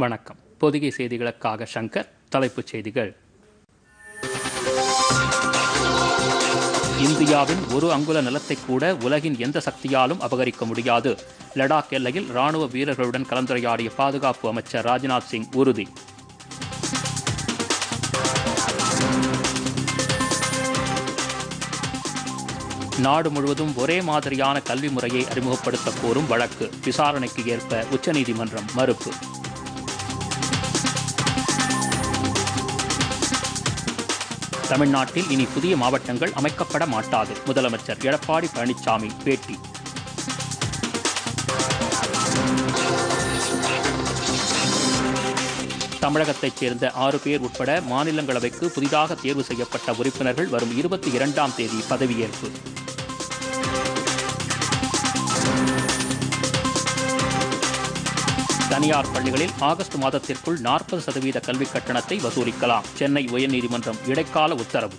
வணக்கம் பொதிகை செய்திகளுக்காக சங்கர் தலைப்புச் செய்திகள் இந்தியாவின் ஒரு அங்குல நிலத்தை கூட உலகின் எந்த சக்தியாலும் அபகரிக்க முடியாது லடாக் எல்லையில் ராணுவ வீரர்களுடன் கலந்துரையாடிய பாதுகாப்பு அமைச்சர் ராஜ்நாத் சிங் உறுதி நாடு முழுவதும் ஒரே மாதிரியான கல்வி முறையை அறிமுகப்படுத்த கோரும் வழக்கு விசாரணைக்கு ஏற்ப உச்சநீதிமன்றம் மறுப்பு தமிழ்நாட்டில் இனி புதிய மாவட்டங்கள் அமைக்கப்பட மாட்டாது முதலமைச்சர் எடப்பாடி பழனிசாமி பேட்டி தமிழகத்தைச் சேர்ந்த ஆறு பேர் உட்பட மாநிலங்களவைக்கு புதிதாக தேர்வு செய்யப்பட்ட உறுப்பினர்கள் வரும் இருபத்தி இரண்டாம் தேதி பதவியேற்பு தனியார் பள்ளிகளில் ஆகஸ்ட் மாதத்திற்குள் நாற்பது சதவீத கல்விக் கட்டணத்தை வசூலிக்கலாம் சென்னை உயர்நீதிமன்றம் இடைக்கால உத்தரவு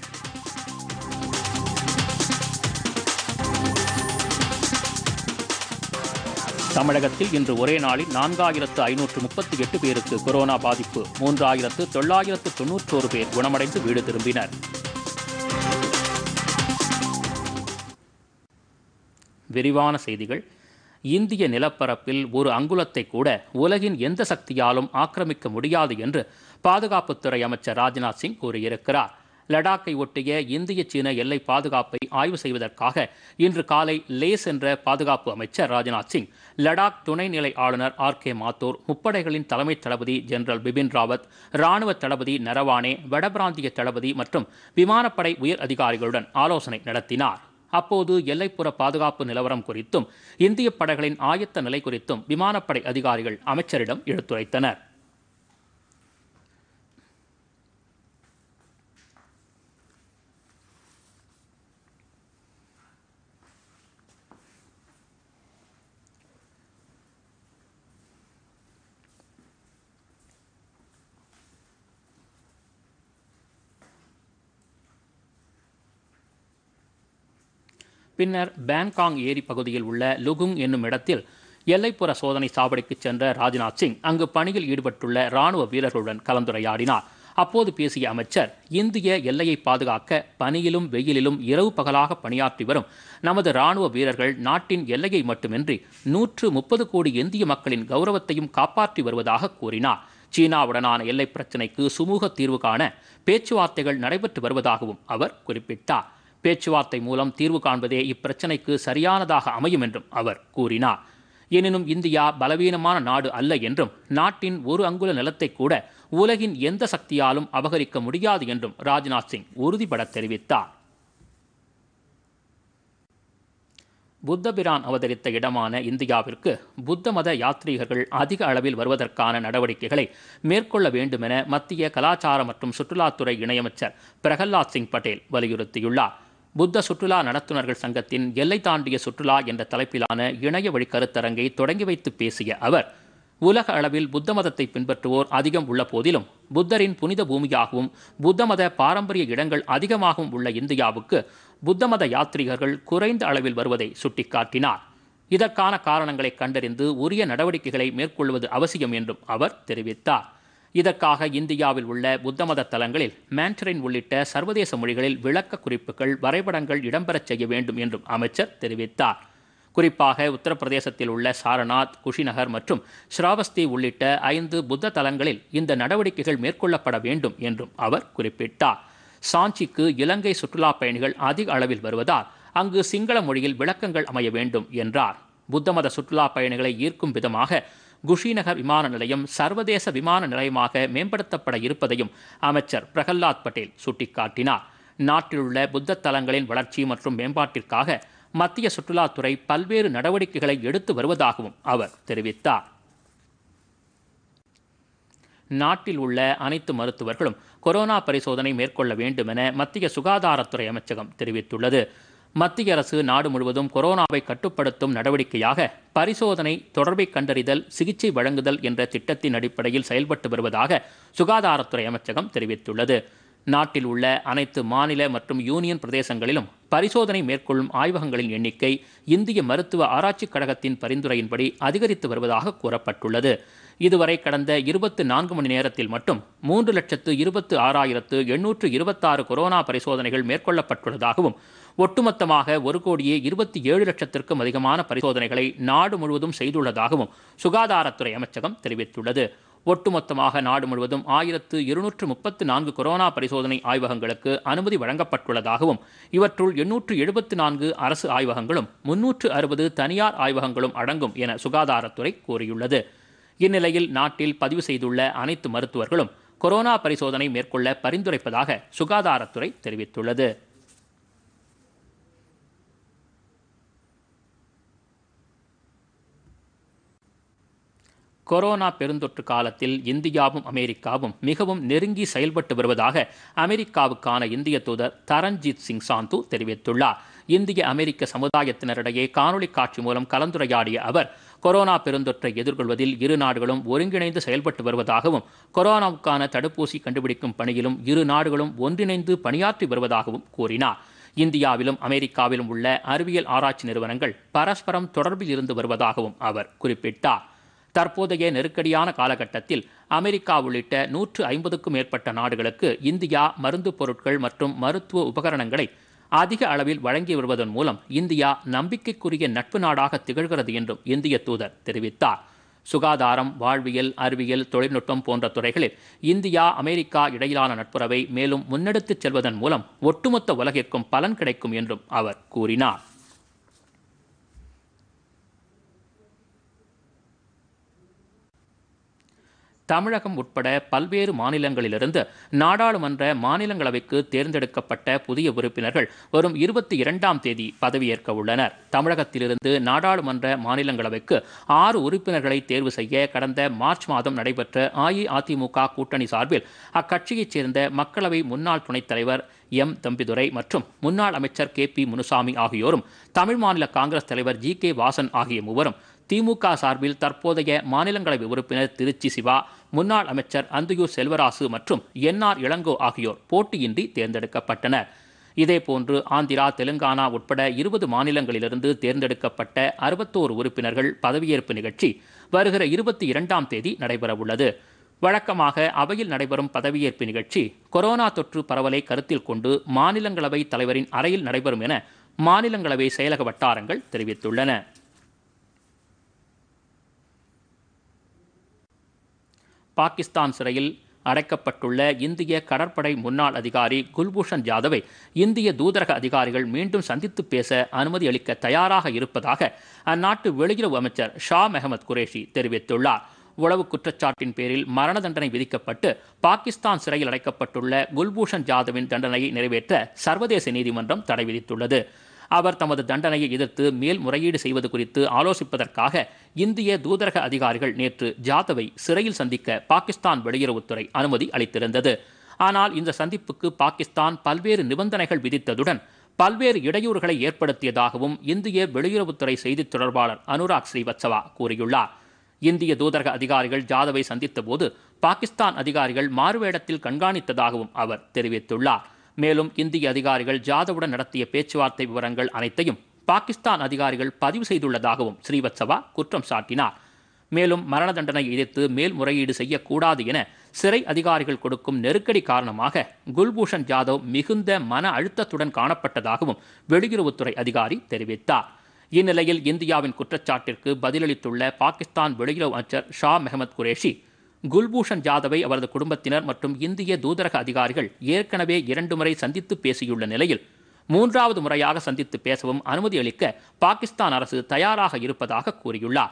தமிழகத்தில் இன்று ஒரே நாளில் நான்காயிரத்து ஐநூற்று முப்பத்தி எட்டு பேருக்கு கொரோனா பாதிப்பு மூன்றாயிரத்து தொள்ளாயிரத்து தொன்னூற்றோரு பேர் குணமடைந்து வீடு திரும்பினர் விரிவான செய்திகள் இந்திய நிலப்பரப்பில் ஒரு அங்குலத்தை கூட உலகின் எந்த சக்தியாலும் ஆக்கிரமிக்க முடியாது என்று பாதுகாப்புத்துறை அமைச்சர் ராஜ்நாத் சிங் கூறியிருக்கிறார் லடாக்கை ஒட்டிய இந்திய சீன எல்லை பாதுகாப்பை ஆய்வு செய்வதற்காக இன்று காலை லே சென்ற பாதுகாப்பு அமைச்சர் ராஜ்நாத் சிங் லடாக் துணைநிலை ஆளுநர் ஆர் கே மாத்தூர் முப்படைகளின் தலைமை தளபதி ஜெனரல் பிபின் ராவத் ராணுவ தளபதி நரவானே வடபிராந்திய தளபதி மற்றும் விமானப்படை உயர் அதிகாரிகளுடன் ஆலோசனை நடத்தினார் அப்போது எல்லைப்புற பாதுகாப்பு நிலவரம் குறித்தும் இந்திய படைகளின் ஆயத்த நிலை குறித்தும் விமானப்படை அதிகாரிகள் அமைச்சரிடம் எடுத்துரைத்தனர் பின்னர் பேங்காங் ஏரி பகுதியில் உள்ள லுகுங் என்னும் இடத்தில் எல்லைப்புற சோதனை சாவடிக்கு சென்ற ராஜ்நாத் சிங் அங்கு பணியில் ஈடுபட்டுள்ள ராணுவ வீரர்களுடன் கலந்துரையாடினார் அப்போது பேசிய அமைச்சர் இந்திய எல்லையை பாதுகாக்க பனியிலும் வெயிலிலும் இரவு பகலாக பணியாற்றி வரும் நமது ராணுவ வீரர்கள் நாட்டின் எல்லையை மட்டுமின்றி நூற்று முப்பது கோடி இந்திய மக்களின் கௌரவத்தையும் காப்பாற்றி வருவதாக கூறினார் சீனாவுடனான எல்லை பிரச்சினைக்கு சுமூக தீர்வு காண பேச்சுவார்த்தைகள் நடைபெற்று வருவதாகவும் அவர் குறிப்பிட்டார் பேச்சுவார்த்தை மூலம் தீர்வு காண்பதே இப்பிரச்சினைக்கு சரியானதாக அமையும் என்றும் அவர் கூறினார் எனினும் இந்தியா பலவீனமான நாடு அல்ல என்றும் நாட்டின் ஒரு அங்குல நிலத்தை கூட உலகின் எந்த சக்தியாலும் அபகரிக்க முடியாது என்றும் ராஜ்நாத் சிங் உறுதிபட தெரிவித்தார் புத்தபிரான் அவதரித்த இடமான இந்தியாவிற்கு புத்த மத யாத்ரீகர்கள் அதிக அளவில் வருவதற்கான நடவடிக்கைகளை மேற்கொள்ள வேண்டுமென மத்திய கலாச்சார மற்றும் சுற்றுலாத்துறை இணையமைச்சர் பிரகலாத் சிங் பட்டேல் வலியுறுத்தியுள்ளார் புத்த சுற்றுலா நடத்துனர்கள் சங்கத்தின் எல்லை தாண்டிய சுற்றுலா என்ற தலைப்பிலான இணைய வழி கருத்தரங்கை தொடங்கி வைத்து பேசிய அவர் உலக அளவில் புத்த மதத்தை பின்பற்றுவோர் அதிகம் உள்ள போதிலும் புத்தரின் புனித பூமியாகவும் புத்த மத பாரம்பரிய இடங்கள் அதிகமாகவும் உள்ள இந்தியாவுக்கு புத்த மத யாத்ரீகர்கள் குறைந்த அளவில் வருவதை சுட்டிக்காட்டினார் இதற்கான காரணங்களை கண்டறிந்து உரிய நடவடிக்கைகளை மேற்கொள்வது அவசியம் என்றும் அவர் தெரிவித்தார் இதற்காக இந்தியாவில் உள்ள புத்தமத தலங்களில் மேண்டரின் உள்ளிட்ட சர்வதேச மொழிகளில் விளக்க குறிப்புகள் வரைபடங்கள் இடம்பெறச் செய்ய வேண்டும் என்றும் அமைச்சர் தெரிவித்தார் குறிப்பாக உத்தரப்பிரதேசத்தில் உள்ள சாரநாத் குஷிநகர் மற்றும் ஸ்ராவஸ்தி உள்ளிட்ட ஐந்து புத்த தலங்களில் இந்த நடவடிக்கைகள் மேற்கொள்ளப்பட வேண்டும் என்றும் அவர் குறிப்பிட்டார் சாஞ்சிக்கு இலங்கை சுற்றுலா பயணிகள் அதிக அளவில் வருவதால் அங்கு சிங்கள மொழியில் விளக்கங்கள் அமைய வேண்டும் என்றார் புத்த மத சுற்றுலா பயணிகளை ஈர்க்கும் விதமாக குஷிநகர் விமான நிலையம் சர்வதேச விமான நிலையமாக மேம்படுத்தப்பட இருப்பதையும் அமைச்சர் பிரகலாத் பட்டேல் சுட்டிக்காட்டினார் நாட்டிலுள்ள புத்த தலங்களின் வளர்ச்சி மற்றும் மேம்பாட்டிற்காக மத்திய சுற்றுலாத்துறை பல்வேறு நடவடிக்கைகளை எடுத்து வருவதாகவும் அவர் தெரிவித்தார் நாட்டில் உள்ள அனைத்து மருத்துவர்களும் கொரோனா பரிசோதனை மேற்கொள்ள வேண்டும் என மத்திய சுகாதாரத்துறை அமைச்சகம் தெரிவித்துள்ளது மத்திய அரசு நாடு முழுவதும் கொரோனாவை கட்டுப்படுத்தும் நடவடிக்கையாக பரிசோதனை தொடர்பை கண்டறிதல் சிகிச்சை வழங்குதல் என்ற திட்டத்தின் அடிப்படையில் செயல்பட்டு வருவதாக சுகாதாரத்துறை அமைச்சகம் தெரிவித்துள்ளது நாட்டில் உள்ள அனைத்து மாநில மற்றும் யூனியன் பிரதேசங்களிலும் பரிசோதனை மேற்கொள்ளும் ஆய்வகங்களின் எண்ணிக்கை இந்திய மருத்துவ ஆராய்ச்சிக் கழகத்தின் பரிந்துரையின்படி அதிகரித்து வருவதாக கூறப்பட்டுள்ளது இதுவரை கடந்த இருபத்து நான்கு மணி நேரத்தில் மட்டும் மூன்று லட்சத்து இருபத்து ஆறாயிரத்து எண்ணூற்று இருபத்தாறு கொரோனா பரிசோதனைகள் மேற்கொள்ளப்பட்டுள்ளதாகவும் ஒட்டுமொத்தமாக ஒரு கோடியே இருபத்தி ஏழு லட்சத்திற்கும் அதிகமான பரிசோதனைகளை நாடு முழுவதும் செய்துள்ளதாகவும் சுகாதாரத்துறை அமைச்சகம் தெரிவித்துள்ளது ஒட்டுமொத்தமாக நாடு முழுவதும் ஆயிரத்து இருநூற்று முப்பத்து நான்கு கொரோனா பரிசோதனை ஆய்வகங்களுக்கு அனுமதி வழங்கப்பட்டுள்ளதாகவும் இவற்றுள் எண்ணூற்று எழுபத்து நான்கு அரசு ஆய்வகங்களும் முன்னூற்று அறுபது தனியார் ஆய்வகங்களும் அடங்கும் என சுகாதாரத்துறை கூறியுள்ளது இந்நிலையில் நாட்டில் பதிவு செய்துள்ள அனைத்து மருத்துவர்களும் கொரோனா பரிசோதனை மேற்கொள்ள பரிந்துரைப்பதாக சுகாதாரத்துறை தெரிவித்துள்ளது கொரோனா பெருந்தொற்று காலத்தில் இந்தியாவும் அமெரிக்காவும் மிகவும் நெருங்கி செயல்பட்டு வருவதாக அமெரிக்காவுக்கான இந்திய தூதர் தரன்ஜித் சிங் சாந்து தெரிவித்துள்ளார் இந்திய அமெரிக்க சமுதாயத்தினரிடையே காணொலி காட்சி மூலம் கலந்துரையாடிய அவர் கொரோனா பெருந்தொற்றை எதிர்கொள்வதில் இரு நாடுகளும் ஒருங்கிணைந்து செயல்பட்டு வருவதாகவும் கொரோனாவுக்கான தடுப்பூசி கண்டுபிடிக்கும் பணியிலும் இரு நாடுகளும் ஒன்றிணைந்து பணியாற்றி வருவதாகவும் கூறினார் இந்தியாவிலும் அமெரிக்காவிலும் உள்ள அறிவியல் ஆராய்ச்சி நிறுவனங்கள் பரஸ்பரம் தொடர்பில் இருந்து வருவதாகவும் அவர் குறிப்பிட்டார் தற்போதைய நெருக்கடியான காலகட்டத்தில் அமெரிக்கா உள்ளிட்ட நூற்று ஐம்பதுக்கும் மேற்பட்ட நாடுகளுக்கு இந்தியா மருந்து பொருட்கள் மற்றும் மருத்துவ உபகரணங்களை அதிக அளவில் வழங்கி வருவதன் மூலம் இந்தியா நம்பிக்கைக்குரிய நட்பு நாடாக திகழ்கிறது என்றும் இந்திய தூதர் தெரிவித்தார் சுகாதாரம் வாழ்வியல் அறிவியல் தொழில்நுட்பம் போன்ற துறைகளில் இந்தியா அமெரிக்கா இடையிலான நட்புறவை மேலும் முன்னெடுத்துச் செல்வதன் மூலம் ஒட்டுமொத்த உலகிற்கும் பலன் கிடைக்கும் என்றும் அவர் கூறினார் தமிழகம் உட்பட பல்வேறு மாநிலங்களிலிருந்து நாடாளுமன்ற மாநிலங்களவைக்கு தேர்ந்தெடுக்கப்பட்ட புதிய உறுப்பினர்கள் வரும் இருபத்தி இரண்டாம் தேதி பதவியேற்க உள்ளனர் தமிழகத்திலிருந்து நாடாளுமன்ற மாநிலங்களவைக்கு ஆறு உறுப்பினர்களை தேர்வு செய்ய கடந்த மார்ச் மாதம் நடைபெற்ற அஇஅதிமுக கூட்டணி சார்பில் அக்கட்சியைச் சேர்ந்த மக்களவை முன்னாள் துணைத் தலைவர் எம் தம்பிதுரை மற்றும் முன்னாள் அமைச்சர் கே பி முனுசாமி ஆகியோரும் தமிழ் மாநில காங்கிரஸ் தலைவர் ஜி கே வாசன் ஆகிய மூவரும் திமுக சார்பில் தற்போதைய மாநிலங்களவை உறுப்பினர் திருச்சி சிவா முன்னாள் அமைச்சர் அந்தியூர் செல்வராசு மற்றும் என்ஆர் இளங்கோ ஆகியோர் போட்டியின்றி தேர்ந்தெடுக்கப்பட்டனர் இதேபோன்று ஆந்திரா தெலுங்கானா உட்பட இருபது மாநிலங்களிலிருந்து தேர்ந்தெடுக்கப்பட்ட அறுபத்தோரு உறுப்பினர்கள் பதவியேற்பு நிகழ்ச்சி வருகிற இருபத்தி இரண்டாம் தேதி நடைபெறவுள்ளது வழக்கமாக அவையில் நடைபெறும் பதவியேற்பு நிகழ்ச்சி கொரோனா தொற்று பரவலை கருத்தில் கொண்டு மாநிலங்களவை தலைவரின் அறையில் நடைபெறும் என மாநிலங்களவை செயலக வட்டாரங்கள் தெரிவித்துள்ளன பாகிஸ்தான் சிறையில் அடைக்கப்பட்டுள்ள இந்திய கடற்படை முன்னாள் அதிகாரி குல்பூஷன் ஜாதவை இந்திய தூதரக அதிகாரிகள் மீண்டும் சந்தித்து பேச அனுமதி அளிக்க தயாராக இருப்பதாக அந்நாட்டு வெளியுறவு அமைச்சர் ஷா மெஹமத் குரேஷி தெரிவித்துள்ளார் உளவு குற்றச்சாட்டின் பேரில் மரண தண்டனை விதிக்கப்பட்டு பாகிஸ்தான் சிறையில் அடைக்கப்பட்டுள்ள குல்பூஷன் ஜாதவின் தண்டனையை நிறைவேற்ற சர்வதேச நீதிமன்றம் தடை விதித்துள்ளது அவர் தமது தண்டனையை எதிர்த்து மேல்முறையீடு செய்வது குறித்து ஆலோசிப்பதற்காக இந்திய தூதரக அதிகாரிகள் நேற்று ஜாதவை சிறையில் சந்திக்க பாகிஸ்தான் வெளியுறவுத்துறை அனுமதி அளித்திருந்தது ஆனால் இந்த சந்திப்புக்கு பாகிஸ்தான் பல்வேறு நிபந்தனைகள் விதித்ததுடன் பல்வேறு இடையூறுகளை ஏற்படுத்தியதாகவும் இந்திய வெளியுறவுத்துறை செய்தித் தொடர்பாளர் அனுராக் ஸ்ரீவத்சவா கூறியுள்ளார் இந்திய தூதரக அதிகாரிகள் ஜாதவை சந்தித்தபோது பாகிஸ்தான் அதிகாரிகள் மாறுவேடத்தில் கண்காணித்ததாகவும் அவர் தெரிவித்துள்ளார் மேலும் இந்திய அதிகாரிகள் ஜாதவுடன் நடத்திய பேச்சுவார்த்தை விவரங்கள் அனைத்தையும் பாகிஸ்தான் அதிகாரிகள் பதிவு செய்துள்ளதாகவும் ஸ்ரீவத்சவா குற்றம் சாட்டினார் மேலும் மரண தண்டனை எதிர்த்து மேல்முறையீடு செய்யக்கூடாது என சிறை அதிகாரிகள் கொடுக்கும் நெருக்கடி காரணமாக குல்பூஷன் ஜாதவ் மிகுந்த மன அழுத்தத்துடன் காணப்பட்டதாகவும் வெளியுறவுத்துறை அதிகாரி தெரிவித்தார் இந்நிலையில் இந்தியாவின் குற்றச்சாட்டிற்கு பதிலளித்துள்ள பாகிஸ்தான் வெளியுறவு அமைச்சர் ஷா மெஹமத் குரேஷி குல்பூஷன் ஜாதவை அவரது குடும்பத்தினர் மற்றும் இந்திய தூதரக அதிகாரிகள் ஏற்கனவே இரண்டு முறை சந்தித்து பேசியுள்ள நிலையில் மூன்றாவது முறையாக சந்தித்து பேசவும் அனுமதி அளிக்க பாகிஸ்தான் அரசு தயாராக இருப்பதாக கூறியுள்ளார்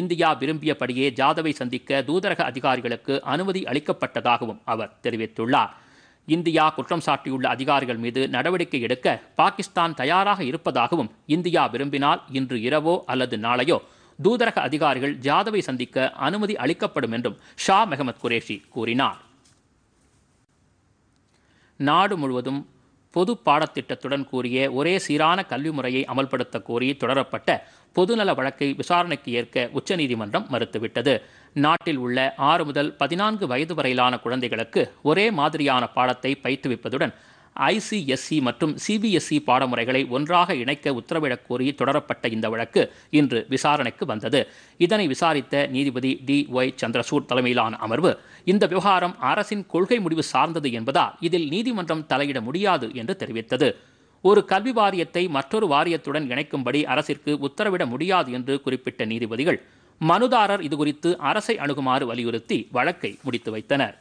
இந்தியா விரும்பியபடியே ஜாதவை சந்திக்க தூதரக அதிகாரிகளுக்கு அனுமதி அளிக்கப்பட்டதாகவும் அவர் தெரிவித்துள்ளார் இந்தியா குற்றம் சாட்டியுள்ள அதிகாரிகள் மீது நடவடிக்கை எடுக்க பாகிஸ்தான் தயாராக இருப்பதாகவும் இந்தியா விரும்பினால் இன்று இரவோ அல்லது நாளையோ தூதரக அதிகாரிகள் ஜாதவை சந்திக்க அனுமதி அளிக்கப்படும் என்றும் ஷா மெஹமத் குரேஷி கூறினார் நாடு முழுவதும் பொது பாடத்திட்டத்துடன் கூறிய ஒரே சீரான கல்வி முறையை அமல்படுத்த கோரி தொடரப்பட்ட பொதுநல வழக்கை விசாரணைக்கு ஏற்க உச்சநீதிமன்றம் மறுத்துவிட்டது நாட்டில் உள்ள ஆறு முதல் பதினான்கு வயது வரையிலான குழந்தைகளுக்கு ஒரே மாதிரியான பாடத்தை பயிற்றுவிப்பதுடன் ஐசிஎஸ்சி மற்றும் சிபிஎஸ்இ பாடமுறைகளை ஒன்றாக இணைக்க உத்தரவிடக் கோரி தொடரப்பட்ட இந்த வழக்கு இன்று விசாரணைக்கு வந்தது இதனை விசாரித்த நீதிபதி டி ஒய் சந்திரசூட் தலைமையிலான அமர்வு இந்த விவகாரம் அரசின் கொள்கை முடிவு சார்ந்தது என்பதால் இதில் நீதிமன்றம் தலையிட முடியாது என்று தெரிவித்தது ஒரு கல்வி வாரியத்தை மற்றொரு வாரியத்துடன் இணைக்கும்படி அரசிற்கு உத்தரவிட முடியாது என்று குறிப்பிட்ட நீதிபதிகள் மனுதாரர் இதுகுறித்து அரசை அணுகுமாறு வலியுறுத்தி வழக்கை முடித்து வைத்தனர்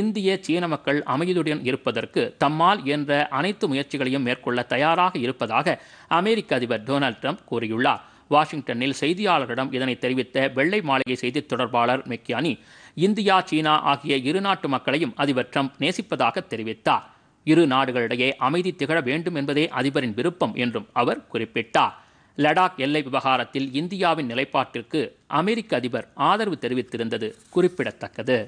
இந்திய சீன மக்கள் அமைதியுடன் இருப்பதற்கு தம்மால் என்ற அனைத்து முயற்சிகளையும் மேற்கொள்ள தயாராக இருப்பதாக அமெரிக்க அதிபர் டொனால்ட் ட்ரம்ப் கூறியுள்ளார் வாஷிங்டனில் செய்தியாளர்களிடம் இதனை தெரிவித்த வெள்ளை மாளிகை செய்தி தொடர்பாளர் மெக்கியானி இந்தியா சீனா ஆகிய இரு நாட்டு மக்களையும் அதிபர் ட்ரம்ப் நேசிப்பதாக தெரிவித்தார் இரு நாடுகளிடையே அமைதி திகழ வேண்டும் என்பதே அதிபரின் விருப்பம் என்றும் அவர் குறிப்பிட்டார் லடாக் எல்லை விவகாரத்தில் இந்தியாவின் நிலைப்பாட்டிற்கு அமெரிக்க அதிபர் ஆதரவு தெரிவித்திருந்தது குறிப்பிடத்தக்கது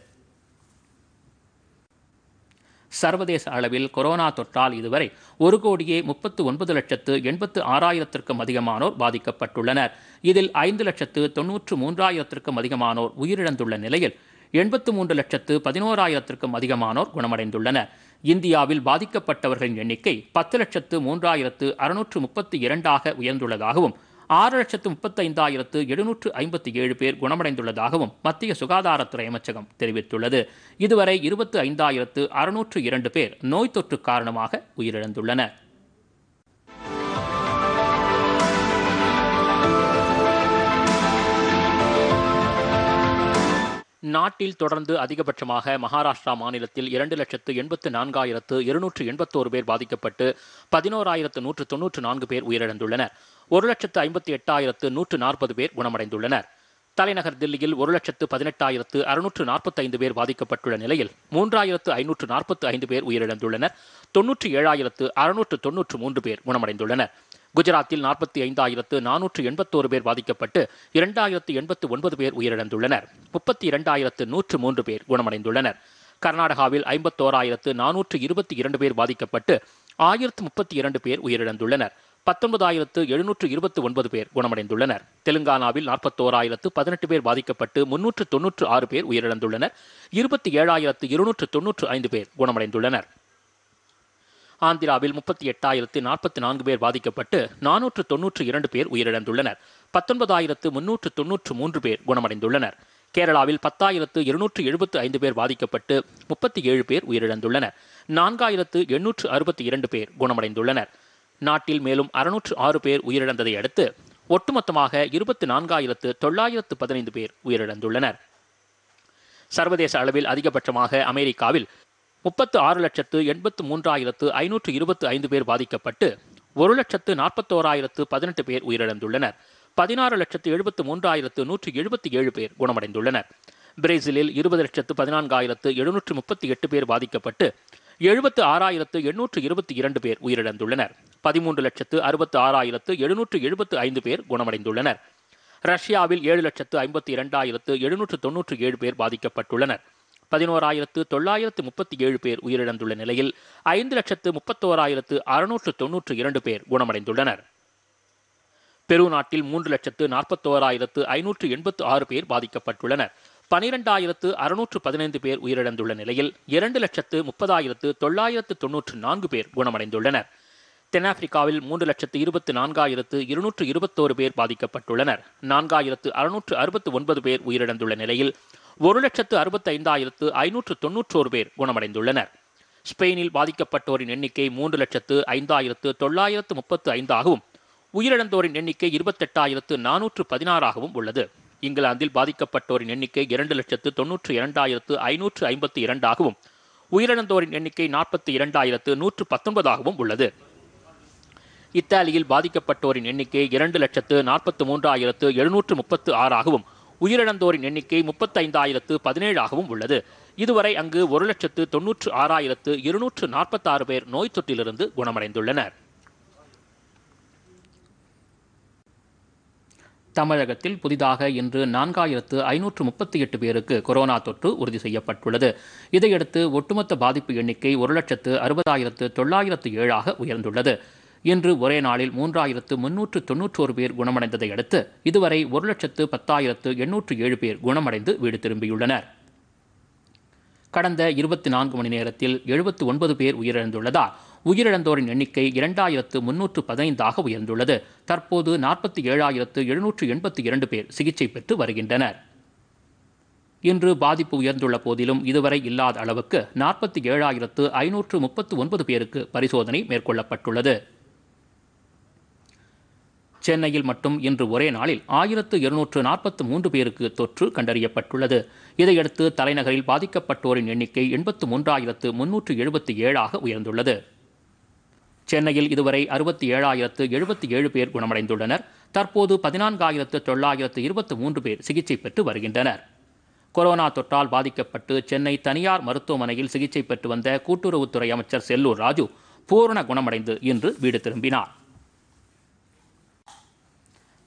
சர்வதேச அளவில் கொரோனா தொற்றால் இதுவரை ஒரு கோடியே முப்பத்து ஒன்பது லட்சத்து எண்பத்து ஆறாயிரத்திற்கும் அதிகமானோர் பாதிக்கப்பட்டுள்ளனர் இதில் ஐந்து லட்சத்து தொன்னூற்று மூன்றாயிரத்திற்கும் அதிகமானோர் உயிரிழந்துள்ள நிலையில் எண்பத்து மூன்று லட்சத்து பதினோராயிரத்திற்கும் அதிகமானோர் குணமடைந்துள்ளனர் இந்தியாவில் பாதிக்கப்பட்டவர்களின் எண்ணிக்கை பத்து லட்சத்து மூன்றாயிரத்து அறுநூற்று முப்பத்தி இரண்டாக உயர்ந்துள்ளதாகவும் ஆறு லட்சத்து முப்பத்தைந்தாயிரத்து எழுநூற்று ஐம்பத்தி ஏழு பேர் குணமடைந்துள்ளதாகவும் மத்திய சுகாதாரத்துறை அமைச்சகம் தெரிவித்துள்ளது இதுவரை இருபத்து ஐந்தாயிரத்து அறுநூற்று இரண்டு பேர் நோய் தொற்று காரணமாக உயிரிழந்துள்ளனர் நாட்டில் தொடர்ந்து அதிகபட்சமாக மகாராஷ்டிரா மாநிலத்தில் இரண்டு லட்சத்து எண்பத்து நான்காயிரத்து இருநூற்று எண்பத்தோரு பேர் பாதிக்கப்பட்டு பதினோராயிரத்து நூற்று தொன்னூற்று நான்கு பேர் உயிரிழந்துள்ளனர் ஒரு லட்சத்து ஐம்பத்தி எட்டாயிரத்து நூற்று நாற்பது பேர் குணமடைந்துள்ளனர் தலைநகர் தில்லியில் ஒரு லட்சத்து பதினெட்டாயிரத்து அறுநூற்று நாற்பத்தைந்து பேர் பாதிக்கப்பட்டுள்ள நிலையில் மூன்றாயிரத்து ஐநூற்று நாற்பத்து ஐந்து பேர் உயிரிழந்துள்ளனர் தொன்னூற்றி ஏழாயிரத்து அறுநூற்று தொன்னூற்று மூன்று பேர் குணமடைந்துள்ளனர் குஜராத்தில் நாற்பத்தி ஐந்தாயிரத்து நானூற்று எண்பத்தோரு பேர் பாதிக்கப்பட்டு இரண்டாயிரத்து எண்பத்து ஒன்பது பேர் உயிரிழந்துள்ளனர் முப்பத்தி இரண்டாயிரத்து நூற்று மூன்று பேர் குணமடைந்துள்ளனர் கர்நாடகாவில் ஐம்பத்தோராயிரத்து நானூற்று இருபத்தி இரண்டு பேர் பாதிக்கப்பட்டு ஆயிரத்து முப்பத்தி இரண்டு பேர் உயிரிழந்துள்ளனர் பத்தொன்பதாயிரத்து எழுநூற்று இருபத்தி ஒன்பது பேர் குணமடைந்துள்ளனர் தெலுங்கானாவில் நாற்பத்தோராயிரத்து பதினெட்டு பேர் பாதிக்கப்பட்டு முன்னூற்று தொன்னூற்று ஆறு பேர் உயிரிழந்துள்ளனர் இருபத்தி ஏழாயிரத்து இருநூற்று தொன்னூற்று ஐந்து பேர் குணமடைந்துள்ளனர் ஆந்திராவில் முப்பத்தி எட்டாயிரத்து நாற்பத்தி நான்கு பேர் பாதிக்கப்பட்டு நானூற்று தொன்னூற்று இரண்டு பேர் உயிரிழந்துள்ளனர் பத்தொன்பதாயிரத்து முன்னூற்று தொன்னூற்று மூன்று பேர் குணமடைந்துள்ளனர் கேரளாவில் பத்தாயிரத்து இருநூற்று எழுபத்து ஐந்து பேர் பாதிக்கப்பட்டு முப்பத்தி ஏழு பேர் உயிரிழந்துள்ளனர் நான்காயிரத்து எண்ணூற்று அறுபத்தி இரண்டு பேர் குணமடைந்துள்ளனர் நாட்டில் மேலும் அறுநூற்று ஆறு பேர் உயிரிழந்ததை அடுத்து ஒட்டுமொத்தமாக இருபத்தி நான்காயிரத்து தொள்ளாயிரத்து பதினைந்து பேர் உயிரிழந்துள்ளனர் சர்வதேச அளவில் அதிகபட்சமாக அமெரிக்காவில் முப்பத்து ஆறு லட்சத்து எண்பத்து மூன்றாயிரத்து ஐநூற்று இருபத்து ஐந்து பேர் பாதிக்கப்பட்டு ஒரு லட்சத்து நாற்பத்தோராயிரத்து பதினெட்டு பேர் உயிரிழந்துள்ளனர் பதினாறு லட்சத்து எழுபத்து மூன்றாயிரத்து நூற்று எழுபத்தி ஏழு பேர் குணமடைந்துள்ளனர் பிரேசிலில் இருபது லட்சத்து பதினான்காயிரத்து எழுநூற்று முப்பத்தி எட்டு பேர் பாதிக்கப்பட்டு எழுபத்து ஆறாயிரத்து எண்ணூற்று இருபத்தி இரண்டு பேர் உயிரிழந்துள்ளனர் பதிமூன்று லட்சத்து அறுபத்து ஆறாயிரத்து எழுநூற்று எழுபத்து ஐந்து பேர் குணமடைந்துள்ளனர் ரஷ்யாவில் ஏழு லட்சத்து ஐம்பத்தி இரண்டாயிரத்து எழுநூற்று தொன்னூற்று ஏழு பேர் பாதிக்கப்பட்டுள்ளனர் பதினோராயிரத்து தொள்ளாயிரத்து முப்பத்தி ஏழு பேர் உயிரிழந்துள்ள நிலையில் ஐந்து லட்சத்து முப்பத்தோராயிரத்து அறுநூற்று தொன்னூற்று இரண்டு பேர் குணமடைந்துள்ளனர் பெரு நாட்டில் மூன்று லட்சத்து நாற்பத்தோராயிரத்து ஐநூற்று எண்பத்து ஆறு பேர் பாதிக்கப்பட்டுள்ளனர் பனிரெண்டாயிரத்து அறுநூற்று பதினைந்து பேர் உயிரிழந்துள்ள நிலையில் இரண்டு லட்சத்து முப்பதாயிரத்து தொள்ளாயிரத்து தொன்னூற்று நான்கு பேர் குணமடைந்துள்ளனர் தென்னாப்பிரிக்காவில் மூன்று லட்சத்து இருபத்தி நான்காயிரத்து இருநூற்று இருபத்தோரு பேர் பாதிக்கப்பட்டுள்ளனர் நான்காயிரத்து அறுநூற்று அறுபத்து ஒன்பது பேர் உயிரிழந்துள்ள நிலையில் ஒரு லட்சத்து அறுபத்தி ஐந்தாயிரத்து ஐநூற்று தொன்னூற்றோரு பேர் குணமடைந்துள்ளனர் ஸ்பெயினில் பாதிக்கப்பட்டோரின் எண்ணிக்கை மூன்று லட்சத்து ஐந்தாயிரத்து தொள்ளாயிரத்து முப்பத்து ஐந்தாகவும் உயிரிழந்தோரின் எண்ணிக்கை இருபத்தெட்டாயிரத்து நானூற்று பதினாறாகவும் உள்ளது இங்கிலாந்தில் பாதிக்கப்பட்டோரின் எண்ணிக்கை இரண்டு லட்சத்து தொன்னூற்று இரண்டாயிரத்து ஐநூற்று ஐம்பத்தி இரண்டாகவும் உயிரிழந்தோரின் எண்ணிக்கை நாற்பத்தி இரண்டாயிரத்து நூற்று பத்தொன்பதாகவும் உள்ளது இத்தாலியில் பாதிக்கப்பட்டோரின் எண்ணிக்கை இரண்டு லட்சத்து நாற்பத்து மூன்றாயிரத்து எழுநூற்று முப்பத்து ஆறாகவும் உயிரிழந்தோரின் எண்ணிக்கை முப்பத்தைந்தாயிரத்து பதினேழாகவும் உள்ளது இதுவரை அங்கு ஒரு லட்சத்து தொன்னூற்று ஆறாயிரத்து இருநூற்று நாற்பத்தாறு பேர் நோய் தொற்றிலிருந்து குணமடைந்துள்ளனர் தமிழகத்தில் புதிதாக இன்று நான்காயிரத்து ஐநூற்று முப்பத்தி எட்டு பேருக்கு கொரோனா தொற்று உறுதி செய்யப்பட்டுள்ளது இதையடுத்து ஒட்டுமொத்த பாதிப்பு எண்ணிக்கை ஒரு லட்சத்து அறுபதாயிரத்து தொள்ளாயிரத்து ஏழாக உயர்ந்துள்ளது இன்று ஒரே நாளில் மூன்றாயிரத்து முன்னூற்று தொன்னூற்றோரு பேர் குணமடைந்ததை அடுத்து இதுவரை ஒரு லட்சத்து பத்தாயிரத்து எண்ணூற்று ஏழு பேர் குணமடைந்து வீடு திரும்பியுள்ளனர் கடந்த இருபத்தி நான்கு மணி நேரத்தில் எழுபத்து ஒன்பது பேர் உயிரிழந்துள்ளதால் உயிரிழந்தோரின் எண்ணிக்கை இரண்டாயிரத்து முன்னூற்று பதினைந்தாக உயர்ந்துள்ளது தற்போது நாற்பத்தி ஏழாயிரத்து எழுநூற்று எண்பத்தி இரண்டு பேர் சிகிச்சை பெற்று வருகின்றனர் இன்று பாதிப்பு உயர்ந்துள்ள போதிலும் இதுவரை இல்லாத அளவுக்கு நாற்பத்தி ஏழாயிரத்து ஐநூற்று முப்பத்து ஒன்பது பேருக்கு பரிசோதனை மேற்கொள்ளப்பட்டுள்ளது சென்னையில் மட்டும் இன்று ஒரே நாளில் ஆயிரத்து இருநூற்று நாற்பத்து மூன்று பேருக்கு தொற்று கண்டறியப்பட்டுள்ளது இதையடுத்து தலைநகரில் பாதிக்கப்பட்டோரின் எண்ணிக்கை எண்பத்து மூன்றாயிரத்து முன்னூற்று எழுபத்தி ஏழாக உயர்ந்துள்ளது சென்னையில் இதுவரை அறுபத்தி ஏழாயிரத்து எழுபத்தி ஏழு பேர் குணமடைந்துள்ளனர் தற்போது பதினான்காயிரத்து தொள்ளாயிரத்து இருபத்தி மூன்று பேர் சிகிச்சை பெற்று வருகின்றனர் கொரோனா தொற்றால் பாதிக்கப்பட்டு சென்னை தனியார் மருத்துவமனையில் சிகிச்சை பெற்று வந்த கூட்டுறவுத்துறை அமைச்சர் செல்லூர் ராஜு பூரண குணமடைந்து இன்று வீடு திரும்பினார்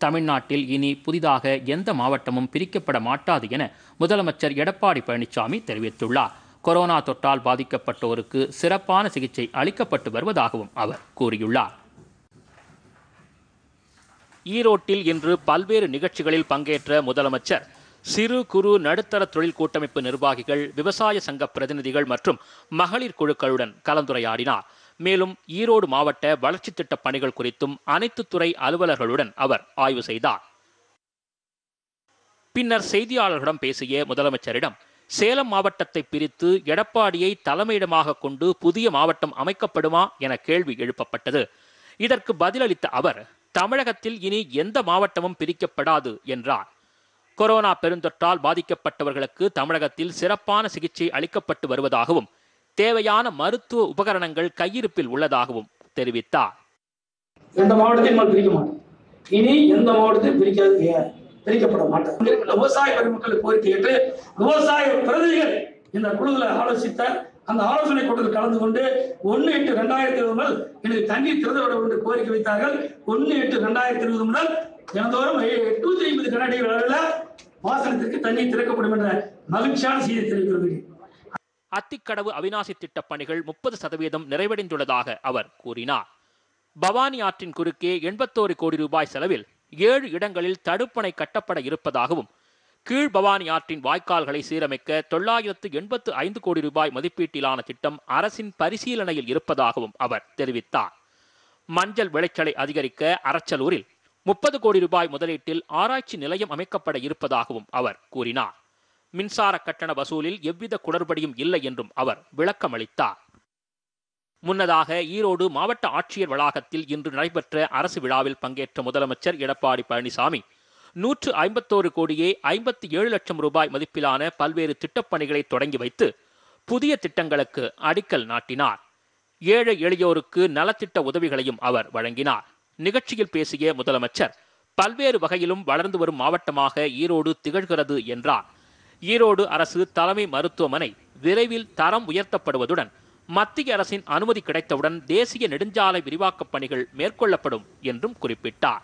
தமிழ்நாட்டில் இனி புதிதாக எந்த மாவட்டமும் பிரிக்கப்பட மாட்டாது என முதலமைச்சர் எடப்பாடி பழனிசாமி தெரிவித்துள்ளார் கொரோனா தொற்றால் பாதிக்கப்பட்டோருக்கு சிறப்பான சிகிச்சை அளிக்கப்பட்டு வருவதாகவும் அவர் கூறியுள்ளார் ஈரோட்டில் இன்று பல்வேறு நிகழ்ச்சிகளில் பங்கேற்ற முதலமைச்சர் சிறு குறு நடுத்தர தொழில் கூட்டமைப்பு நிர்வாகிகள் விவசாய சங்க பிரதிநிதிகள் மற்றும் மகளிர் குழுக்களுடன் கலந்துரையாடினார் மேலும் ஈரோடு மாவட்ட வளர்ச்சி திட்ட பணிகள் குறித்தும் அனைத்து துறை அலுவலர்களுடன் அவர் ஆய்வு செய்தார் பின்னர் செய்தியாளர்களிடம் பேசிய முதலமைச்சரிடம் சேலம் மாவட்டத்தை பிரித்து எடப்பாடியை தலைமையிடமாக கொண்டு புதிய மாவட்டம் அமைக்கப்படுமா என கேள்வி எழுப்பப்பட்டது இதற்கு பதிலளித்த அவர் தமிழகத்தில் இனி எந்த மாவட்டமும் பிரிக்கப்படாது என்றார் கொரோனா பெருந்தொற்றால் பாதிக்கப்பட்டவர்களுக்கு தமிழகத்தில் சிறப்பான சிகிச்சை அளிக்கப்பட்டு வருவதாகவும் தேவையான மருத்துவ உபகரணங்கள் கையிருப்பில் உள்ளதாகவும் தெரிவித்தார் எந்த மாவட்டத்தையும் நான் பிரிக்க மாட்டேன் இனி எந்த மாவட்டத்தையும் பிரிக்காது பிரிக்கப்பட மாட்டேன் விவசாய பெருமக்கள் கோரிக்கை ஏற்று விவசாய பிரதிநிதிகள் இந்த குழுவில் ஆலோசித்த அந்த ஆலோசனை கூட்டத்தில் கலந்து கொண்டு ஒன்னு எட்டு ரெண்டாயிரத்தி இருபது முதல் எனக்கு தண்ணீர் திறந்து விட வேண்டும் கோரிக்கை வைத்தார்கள் ஒன்னு எட்டு ரெண்டாயிரத்தி இருபது முதல் தினந்தோறும் எட்நூத்தி ஐம்பது கனஅடி அளவில் பாசனத்திற்கு தண்ணீர் திறக்கப்படும் என்ற மகிழ்ச்சியான செய்தி தெரிவிக்கிறது அத்திக்கடவு அவிநாசி திட்டப் பணிகள் முப்பது சதவீதம் நிறைவடைந்துள்ளதாக அவர் கூறினார் பவானி ஆற்றின் குறுக்கே எண்பத்தோரு கோடி ரூபாய் செலவில் ஏழு இடங்களில் தடுப்பணை கட்டப்பட இருப்பதாகவும் கீழ் பவானி ஆற்றின் வாய்க்கால்களை சீரமைக்க தொள்ளாயிரத்து எண்பத்து ஐந்து கோடி ரூபாய் மதிப்பீட்டிலான திட்டம் அரசின் பரிசீலனையில் இருப்பதாகவும் அவர் தெரிவித்தார் மஞ்சள் விளைச்சலை அதிகரிக்க அரச்சலூரில் முப்பது கோடி ரூபாய் முதலீட்டில் ஆராய்ச்சி நிலையம் அமைக்கப்பட இருப்பதாகவும் அவர் கூறினார் மின்சார கட்டண வசூலில் எவ்வித குடற்படியும் இல்லை என்றும் அவர் விளக்கமளித்தார் முன்னதாக ஈரோடு மாவட்ட ஆட்சியர் வளாகத்தில் இன்று நடைபெற்ற அரசு விழாவில் பங்கேற்ற முதலமைச்சர் எடப்பாடி பழனிசாமி நூற்று ஐம்பத்தோரு கோடியே ஐம்பத்தி ஏழு லட்சம் ரூபாய் மதிப்பிலான பல்வேறு திட்டப்பணிகளை தொடங்கி வைத்து புதிய திட்டங்களுக்கு அடிக்கல் நாட்டினார் ஏழை எளியோருக்கு நலத்திட்ட உதவிகளையும் அவர் வழங்கினார் நிகழ்ச்சியில் பேசிய முதலமைச்சர் பல்வேறு வகையிலும் வளர்ந்து வரும் மாவட்டமாக ஈரோடு திகழ்கிறது என்றார் ஈரோடு அரசு தலைமை மருத்துவமனை விரைவில் தரம் உயர்த்தப்படுவதுடன் மத்திய அரசின் அனுமதி கிடைத்தவுடன் தேசிய நெடுஞ்சாலை விரிவாக்கப் பணிகள் மேற்கொள்ளப்படும் என்றும் குறிப்பிட்டார்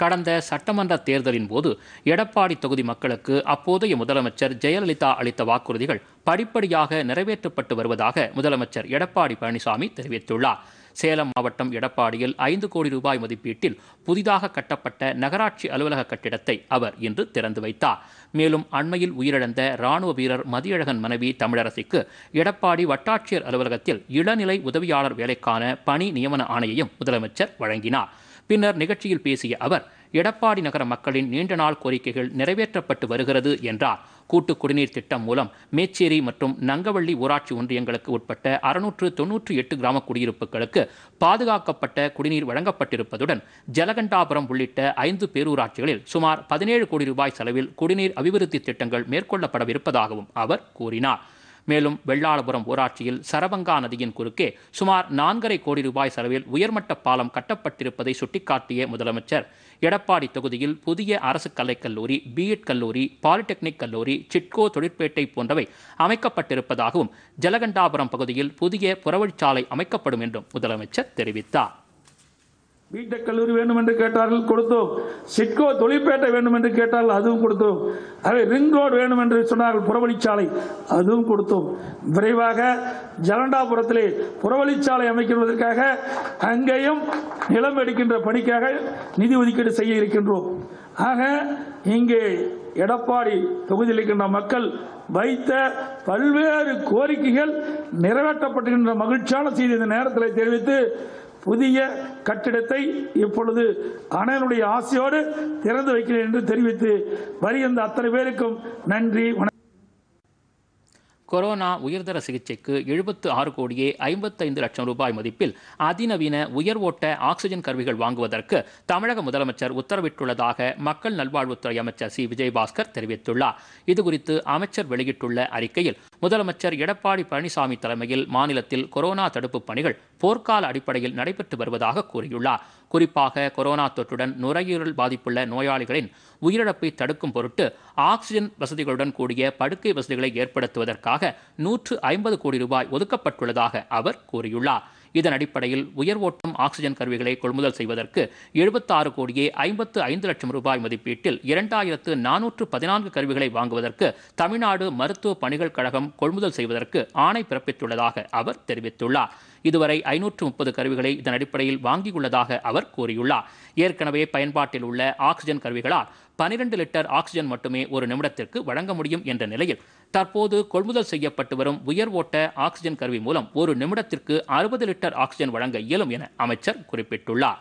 கடந்த சட்டமன்ற தேர்தலின் போது எடப்பாடி தொகுதி மக்களுக்கு அப்போதைய முதலமைச்சர் ஜெயலலிதா அளித்த வாக்குறுதிகள் படிப்படியாக நிறைவேற்றப்பட்டு வருவதாக முதலமைச்சர் எடப்பாடி பழனிசாமி தெரிவித்துள்ளார் சேலம் மாவட்டம் எடப்பாடியில் ஐந்து கோடி ரூபாய் மதிப்பீட்டில் புதிதாக கட்டப்பட்ட நகராட்சி அலுவலக கட்டிடத்தை அவர் இன்று திறந்து வைத்தார் மேலும் அண்மையில் உயிரிழந்த ராணுவ வீரர் மதியழகன் மனைவி தமிழரசிக்கு எடப்பாடி வட்டாட்சியர் அலுவலகத்தில் இளநிலை உதவியாளர் வேலைக்கான பணி நியமன ஆணையையும் முதலமைச்சர் வழங்கினார் பின்னர் நிகழ்ச்சியில் பேசிய அவர் எடப்பாடி நகர மக்களின் நீண்ட நாள் கோரிக்கைகள் நிறைவேற்றப்பட்டு வருகிறது என்றார் கூட்டு குடிநீர் திட்டம் மூலம் மேச்சேரி மற்றும் நங்கவள்ளி ஊராட்சி ஒன்றியங்களுக்கு உட்பட்ட அறுநூற்று தொன்னூற்றி எட்டு கிராம குடியிருப்புகளுக்கு பாதுகாக்கப்பட்ட குடிநீர் வழங்கப்பட்டிருப்பதுடன் ஜலகண்டாபுரம் உள்ளிட்ட ஐந்து பேரூராட்சிகளில் சுமார் பதினேழு கோடி ரூபாய் செலவில் குடிநீர் அபிவிருத்தி திட்டங்கள் மேற்கொள்ளப்படவிருப்பதாகவும் அவர் கூறினார் மேலும் வெள்ளாளபுரம் ஊராட்சியில் சரபங்கா நதியின் குறுக்கே சுமார் நான்கரை கோடி ரூபாய் செலவில் உயர்மட்ட பாலம் கட்டப்பட்டிருப்பதை சுட்டிக்காட்டிய முதலமைச்சர் எடப்பாடி தொகுதியில் புதிய அரசு கல்லூரி பிஎட் கல்லூரி பாலிடெக்னிக் கல்லூரி சிட்கோ தொழிற்பேட்டை போன்றவை அமைக்கப்பட்டிருப்பதாகவும் ஜலகண்டாபுரம் பகுதியில் புதிய புறவழிச்சாலை அமைக்கப்படும் என்றும் முதலமைச்சர் தெரிவித்தார் பிடெக் கல்லூரி வேண்டும் என்று கேட்டார்கள் கொடுத்தோம் சிட்கோ தொழிற்பேட்டை வேண்டும் என்று கேட்டார்கள் அதுவும் கொடுத்தோம் அவை ரிங் ரோடு வேண்டும் என்று சொன்னார்கள் புறவழிச்சாலை அதுவும் கொடுத்தோம் விரைவாக ஜலண்டாபுரத்திலே புறவழிச்சாலை அமைக்கிறதற்காக அங்கேயும் நிலம் எடுக்கின்ற பணிக்காக நிதி ஒதுக்கீடு செய்ய இருக்கின்றோம் ஆக இங்கே எடப்பாடி தொகுதியில் இருக்கின்ற மக்கள் வைத்த பல்வேறு கோரிக்கைகள் நிறைவேற்றப்பட்டுகின்ற மகிழ்ச்சியான செய்தி இந்த நேரத்தில் தெரிவித்து புதிய கட்டிடத்தை இப்பொழுது அனைவருடைய ஆசையோடு திறந்து வைக்கிறேன் என்று தெரிவித்து வருகின்ற அத்தனை பேருக்கும் நன்றி வணக்கம் கொரோனா உயர்தர சிகிச்சைக்கு எழுபத்து ஆறு கோடியே ஐம்பத்தைந்து லட்சம் ரூபாய் மதிப்பில் அதிநவீன உயர் ஓட்ட ஆக்சிஜன் கருவிகள் வாங்குவதற்கு தமிழக முதலமைச்சர் உத்தரவிட்டுள்ளதாக மக்கள் நல்வாழ்வுத்துறை அமைச்சர் சி விஜயபாஸ்கர் தெரிவித்துள்ளார் இதுகுறித்து அமைச்சர் வெளியிட்டுள்ள அறிக்கையில் முதலமைச்சர் எடப்பாடி பழனிசாமி தலைமையில் மாநிலத்தில் கொரோனா தடுப்பு பணிகள் போர்க்கால அடிப்படையில் நடைபெற்று வருவதாக கூறியுள்ளார் குறிப்பாக கொரோனா தொற்றுடன் நுரையீரல் பாதிப்புள்ள நோயாளிகளின் உயிரிழப்பை தடுக்கும் பொருட்டு ஆக்சிஜன் வசதிகளுடன் கூடிய படுக்கை வசதிகளை ஏற்படுத்துவதற்காக நூற்று ஐம்பது கோடி ரூபாய் ஒதுக்கப்பட்டுள்ளதாக அவர் கூறியுள்ளார் இதன் அடிப்படையில் உயர் ஓட்டம் ஆக்சிஜன் கருவிகளை கொள்முதல் செய்வதற்கு எழுபத்தாறு கோடியே ஐம்பத்து ஐந்து லட்சம் ரூபாய் மதிப்பீட்டில் இரண்டாயிரத்து நானூற்று பதினான்கு கருவிகளை வாங்குவதற்கு தமிழ்நாடு மருத்துவ பணிகள் கழகம் கொள்முதல் செய்வதற்கு ஆணை பிறப்பித்துள்ளதாக அவர் தெரிவித்துள்ளார் இதுவரை ஐநூற்று முப்பது கருவிகளை இதன் அடிப்படையில் வாங்கியுள்ளதாக அவர் கூறியுள்ளார் ஏற்கனவே பயன்பாட்டில் உள்ள ஆக்சிஜன் கருவிகளால் பனிரெண்டு லிட்டர் ஆக்சிஜன் மட்டுமே ஒரு நிமிடத்திற்கு வழங்க முடியும் என்ற நிலையில் தற்போது கொள்முதல் செய்யப்பட்டு வரும் உயர் ஓட்ட ஆக்சிஜன் கருவி மூலம் ஒரு நிமிடத்திற்கு அறுபது லிட்டர் ஆக்சிஜன் வழங்க இயலும் என அமைச்சர் குறிப்பிட்டுள்ளார்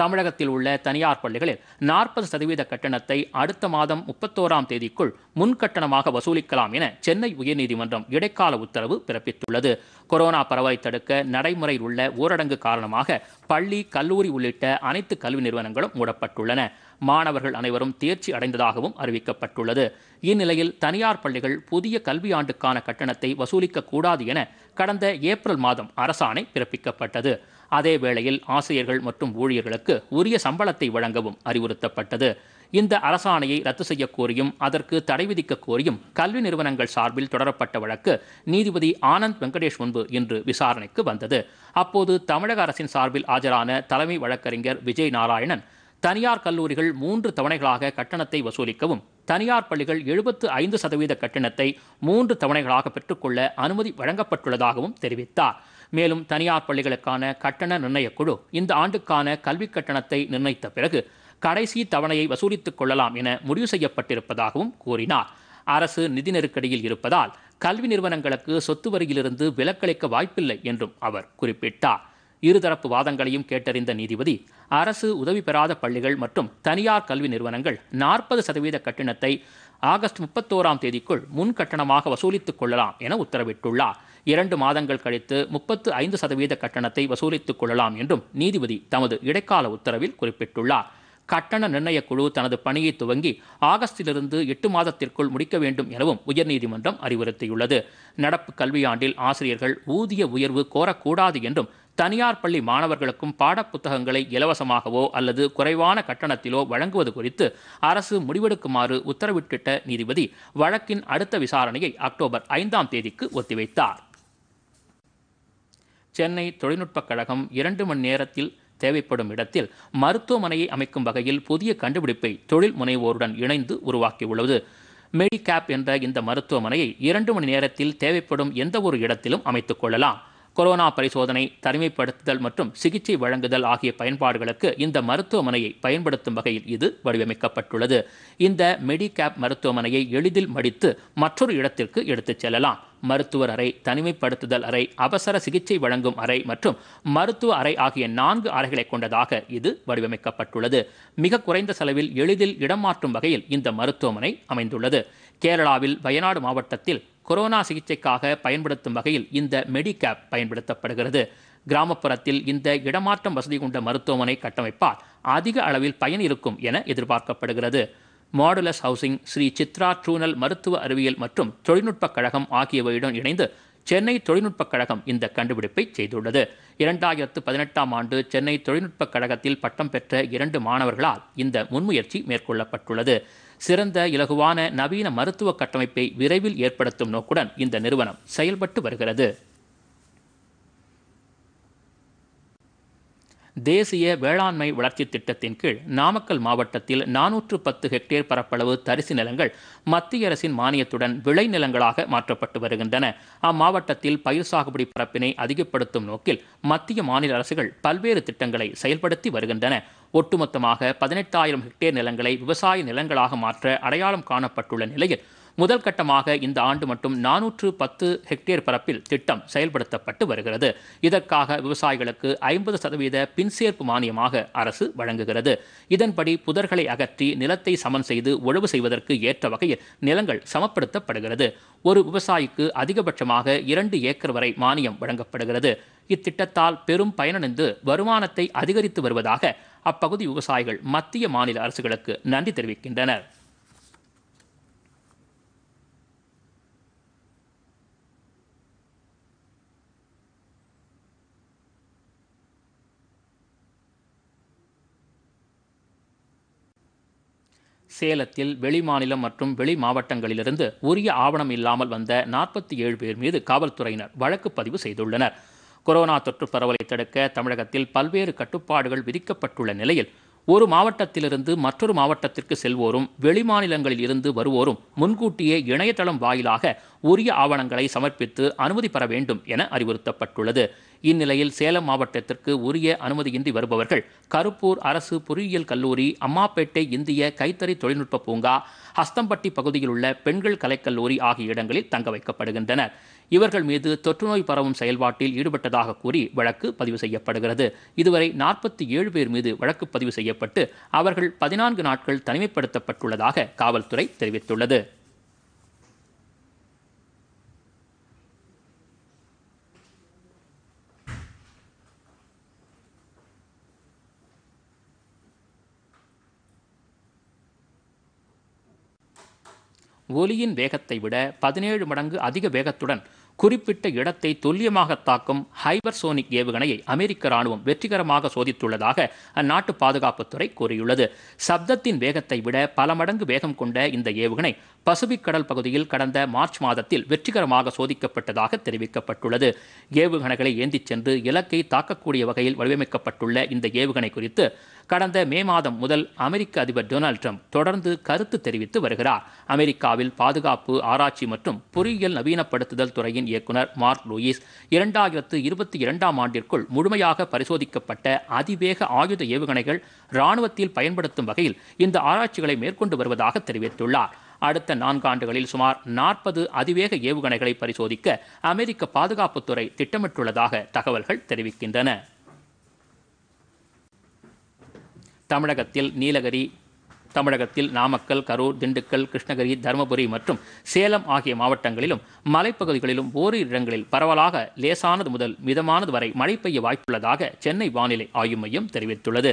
தமிழகத்தில் உள்ள தனியார் பள்ளிகளில் நாற்பது சதவீத கட்டணத்தை அடுத்த மாதம் முப்பத்தோராம் தேதிக்குள் முன்கட்டணமாக வசூலிக்கலாம் என சென்னை உயர்நீதிமன்றம் இடைக்கால உத்தரவு பிறப்பித்துள்ளது கொரோனா பரவலை தடுக்க நடைமுறையில் உள்ள ஊரடங்கு காரணமாக பள்ளி கல்லூரி உள்ளிட்ட அனைத்து கல்வி நிறுவனங்களும் மூடப்பட்டுள்ளன மாணவர்கள் அனைவரும் தேர்ச்சி அடைந்ததாகவும் அறிவிக்கப்பட்டுள்ளது இந்நிலையில் தனியார் பள்ளிகள் புதிய கல்வியாண்டுக்கான கட்டணத்தை வசூலிக்க கூடாது என கடந்த ஏப்ரல் மாதம் அரசாணை பிறப்பிக்கப்பட்டது அதே வேளையில் ஆசிரியர்கள் மற்றும் ஊழியர்களுக்கு உரிய சம்பளத்தை வழங்கவும் அறிவுறுத்தப்பட்டது இந்த அரசாணையை ரத்து செய்யக் கோரியும் அதற்கு தடை விதிக்க கோரியும் கல்வி நிறுவனங்கள் சார்பில் தொடரப்பட்ட வழக்கு நீதிபதி ஆனந்த் வெங்கடேஷ் முன்பு இன்று விசாரணைக்கு வந்தது அப்போது தமிழக அரசின் சார்பில் ஆஜரான தலைமை வழக்கறிஞர் விஜய் நாராயணன் தனியார் கல்லூரிகள் மூன்று தவணைகளாக கட்டணத்தை வசூலிக்கவும் தனியார் பள்ளிகள் எழுபத்து ஐந்து சதவீத கட்டணத்தை மூன்று தவணைகளாக பெற்றுக்கொள்ள அனுமதி வழங்கப்பட்டுள்ளதாகவும் தெரிவித்தார் மேலும் தனியார் பள்ளிகளுக்கான கட்டண நிர்ணயக் குழு இந்த ஆண்டுக்கான கல்விக் கட்டணத்தை நிர்ணயித்த பிறகு கடைசி தவணையை வசூலித்துக் கொள்ளலாம் என முடிவு செய்யப்பட்டிருப்பதாகவும் கூறினார் அரசு நிதி நெருக்கடியில் இருப்பதால் கல்வி நிறுவனங்களுக்கு சொத்து வரியிலிருந்து விலக்களிக்க வாய்ப்பில்லை என்றும் அவர் குறிப்பிட்டார் இருதரப்பு வாதங்களையும் கேட்டறிந்த நீதிபதி அரசு உதவி பெறாத பள்ளிகள் மற்றும் தனியார் கல்வி நிறுவனங்கள் நாற்பது சதவீத கட்டணத்தை ஆகஸ்ட் முப்பத்தோராம் தேதிக்குள் முன்கட்டணமாக வசூலித்துக் கொள்ளலாம் என உத்தரவிட்டுள்ளார் இரண்டு மாதங்கள் கழித்து முப்பத்து ஐந்து சதவீத கட்டணத்தை வசூலித்துக் கொள்ளலாம் என்றும் நீதிபதி தமது இடைக்கால உத்தரவில் குறிப்பிட்டுள்ளார் கட்டண நிர்ணயக் குழு தனது பணியை துவங்கி ஆகஸ்டிலிருந்து எட்டு மாதத்திற்குள் முடிக்க வேண்டும் எனவும் உயர்நீதிமன்றம் அறிவுறுத்தியுள்ளது நடப்பு கல்வியாண்டில் ஆசிரியர்கள் ஊதிய உயர்வு கோரக்கூடாது என்றும் தனியார் பள்ளி மாணவர்களுக்கும் பாடப்புத்தகங்களை இலவசமாகவோ அல்லது குறைவான கட்டணத்திலோ வழங்குவது குறித்து அரசு முடிவெடுக்குமாறு உத்தரவிட்டிட்ட நீதிபதி வழக்கின் அடுத்த விசாரணையை அக்டோபர் ஐந்தாம் தேதிக்கு ஒத்திவைத்தார் சென்னை தொழில்நுட்பக் கழகம் இரண்டு மணி நேரத்தில் தேவைப்படும் இடத்தில் மருத்துவமனையை அமைக்கும் வகையில் புதிய கண்டுபிடிப்பை தொழில் முனைவோருடன் இணைந்து உருவாக்கியுள்ளது மெடிகேப் என்ற இந்த மருத்துவமனையை இரண்டு மணி நேரத்தில் தேவைப்படும் எந்த ஒரு இடத்திலும் அமைத்துக் கொள்ளலாம் கொரோனா பரிசோதனை தனிமைப்படுத்துதல் மற்றும் சிகிச்சை வழங்குதல் ஆகிய பயன்பாடுகளுக்கு இந்த மருத்துவமனையை பயன்படுத்தும் வகையில் இது வடிவமைக்கப்பட்டுள்ளது இந்த மெடிகேப் மருத்துவமனையை எளிதில் மடித்து மற்றொரு இடத்திற்கு எடுத்துச் செல்லலாம் மருத்துவர் அறை தனிமைப்படுத்துதல் அறை அவசர சிகிச்சை வழங்கும் அறை மற்றும் மருத்துவ அறை ஆகிய நான்கு அறைகளை கொண்டதாக இது வடிவமைக்கப்பட்டுள்ளது மிக குறைந்த செலவில் எளிதில் இடம் மாற்றும் வகையில் இந்த மருத்துவமனை அமைந்துள்ளது கேரளாவில் வயநாடு மாவட்டத்தில் கொரோனா சிகிச்சைக்காக பயன்படுத்தும் வகையில் இந்த மெடிகேப் பயன்படுத்தப்படுகிறது கிராமப்புறத்தில் இந்த இடமாற்றம் வசதி கொண்ட மருத்துவமனை கட்டமைப்பால் அதிக அளவில் பயன் இருக்கும் என எதிர்பார்க்கப்படுகிறது மாடுலஸ் ஹவுசிங் ஸ்ரீ சித்ரா ட்ரூனல் மருத்துவ அறிவியல் மற்றும் தொழில்நுட்பக் கழகம் ஆகியவையுடன் இணைந்து சென்னை தொழில்நுட்பக் கழகம் இந்த கண்டுபிடிப்பை செய்துள்ளது இரண்டாயிரத்து பதினெட்டாம் ஆண்டு சென்னை தொழில்நுட்பக் கழகத்தில் பட்டம் பெற்ற இரண்டு மாணவர்களால் இந்த முன்முயற்சி மேற்கொள்ளப்பட்டுள்ளது சிறந்த இலகுவான நவீன மருத்துவ கட்டமைப்பை விரைவில் ஏற்படுத்தும் நோக்குடன் இந்த நிறுவனம் செயல்பட்டு வருகிறது தேசிய வேளாண்மை வளர்ச்சி திட்டத்தின் கீழ் நாமக்கல் மாவட்டத்தில் நானூற்று பத்து ஹெக்டேர் பரப்பளவு தரிசு நிலங்கள் மத்திய அரசின் மானியத்துடன் விளை நிலங்களாக மாற்றப்பட்டு வருகின்றன அம்மாவட்டத்தில் பயிர் சாகுபடி பரப்பினை அதிகப்படுத்தும் நோக்கில் மத்திய மாநில அரசுகள் பல்வேறு திட்டங்களை செயல்படுத்தி வருகின்றன ஒட்டுமொத்தமாக பதினெட்டாயிரம் ஹெக்டேர் நிலங்களை விவசாய நிலங்களாக மாற்ற அடையாளம் காணப்பட்டுள்ள நிலையில் முதல் கட்டமாக இந்த ஆண்டு மட்டும் நானூற்று பத்து ஹெக்டேர் பரப்பில் திட்டம் செயல்படுத்தப்பட்டு வருகிறது இதற்காக விவசாயிகளுக்கு ஐம்பது சதவீத பின்சேர்ப்பு மானியமாக அரசு வழங்குகிறது இதன்படி புதர்களை அகற்றி நிலத்தை சமன் செய்து ஒழவு செய்வதற்கு ஏற்ற வகையில் நிலங்கள் சமப்படுத்தப்படுகிறது ஒரு விவசாயிக்கு அதிகபட்சமாக இரண்டு ஏக்கர் வரை மானியம் வழங்கப்படுகிறது இத்திட்டத்தால் பெரும் பயனடைந்து வருமானத்தை அதிகரித்து வருவதாக அப்பகுதி விவசாயிகள் மத்திய மாநில அரசுகளுக்கு நன்றி தெரிவிக்கின்றனர் சேலத்தில் வெளிமாநிலம் மற்றும் வெளி மாவட்டங்களிலிருந்து உரிய ஆவணம் இல்லாமல் வந்த நாற்பத்தி ஏழு பேர் மீது காவல்துறையினர் வழக்கு பதிவு செய்துள்ளனர் கொரோனா தொற்று பரவலை தடுக்க தமிழகத்தில் பல்வேறு கட்டுப்பாடுகள் விதிக்கப்பட்டுள்ள நிலையில் ஒரு மாவட்டத்திலிருந்து மற்றொரு மாவட்டத்திற்கு செல்வோரும் வெளிமாநிலங்களில் இருந்து வருவோரும் முன்கூட்டியே இணையதளம் வாயிலாக உரிய ஆவணங்களை சமர்ப்பித்து அனுமதி பெற வேண்டும் என அறிவுறுத்தப்பட்டுள்ளது இந்நிலையில் சேலம் மாவட்டத்திற்கு உரிய அனுமதியின்றி வருபவர்கள் கருப்பூர் அரசு பொறியியல் கல்லூரி அம்மாப்பேட்டை இந்திய கைத்தறி தொழில்நுட்ப பூங்கா ஹஸ்தம்பட்டி பகுதியில் உள்ள பெண்கள் கலைக்கல்லூரி ஆகிய இடங்களில் தங்க வைக்கப்படுகின்றனர் இவர்கள் மீது தொற்றுநோய் பரவும் செயல்பாட்டில் ஈடுபட்டதாக கூறி வழக்கு பதிவு செய்யப்படுகிறது இதுவரை நாற்பத்தி ஏழு பேர் மீது வழக்கு பதிவு செய்யப்பட்டு அவர்கள் பதினான்கு நாட்கள் தனிமைப்படுத்தப்பட்டுள்ளதாக காவல்துறை தெரிவித்துள்ளது ஒலியின் வேகத்தை விட பதினேழு மடங்கு அதிக வேகத்துடன் குறிப்பிட்ட இடத்தை துல்லியமாக தாக்கும் ஹைபர்சோனிக் ஏவுகணையை அமெரிக்க ராணுவம் வெற்றிகரமாக சோதித்துள்ளதாக அந்நாட்டு பாதுகாப்புத்துறை கூறியுள்ளது சப்தத்தின் வேகத்தை விட பல மடங்கு வேகம் கொண்ட இந்த ஏவுகணை பசிபிக் கடல் பகுதியில் கடந்த மார்ச் மாதத்தில் வெற்றிகரமாக சோதிக்கப்பட்டதாக தெரிவிக்கப்பட்டுள்ளது ஏவுகணைகளை ஏந்திச் சென்று இலக்கை தாக்கக்கூடிய வகையில் வடிவமைக்கப்பட்டுள்ள இந்த ஏவுகணை குறித்து கடந்த மே மாதம் முதல் அமெரிக்க அதிபர் டொனால்டு ட்ரம்ப் தொடர்ந்து கருத்து தெரிவித்து வருகிறார் அமெரிக்காவில் பாதுகாப்பு ஆராய்ச்சி மற்றும் பொறியியல் நவீனப்படுத்துதல் துறையின் இயக்குனர் மார்க் லூயிஸ் இரண்டாயிரத்து இருபத்தி இரண்டாம் ஆண்டிற்குள் முழுமையாக பரிசோதிக்கப்பட்ட அதிவேக ஆயுத ஏவுகணைகள் இராணுவத்தில் பயன்படுத்தும் வகையில் இந்த ஆராய்ச்சிகளை மேற்கொண்டு வருவதாக தெரிவித்துள்ளார் அடுத்த நான்காண்டுகளில் சுமார் நாற்பது அதிவேக ஏவுகணைகளை பரிசோதிக்க அமெரிக்க பாதுகாப்புத்துறை திட்டமிட்டுள்ளதாக தகவல்கள் தெரிவிக்கின்றன தமிழகத்தில் நீலகிரி தமிழகத்தில் நாமக்கல் கரூர் திண்டுக்கல் கிருஷ்ணகிரி தருமபுரி மற்றும் சேலம் ஆகிய மாவட்டங்களிலும் மலைப்பகுதிகளிலும் ஓரிரு இடங்களில் பரவலாக லேசானது முதல் மிதமானது வரை மழை பெய்ய வாய்ப்புள்ளதாக சென்னை வானிலை ஆய்வு மையம் தெரிவித்துள்ளது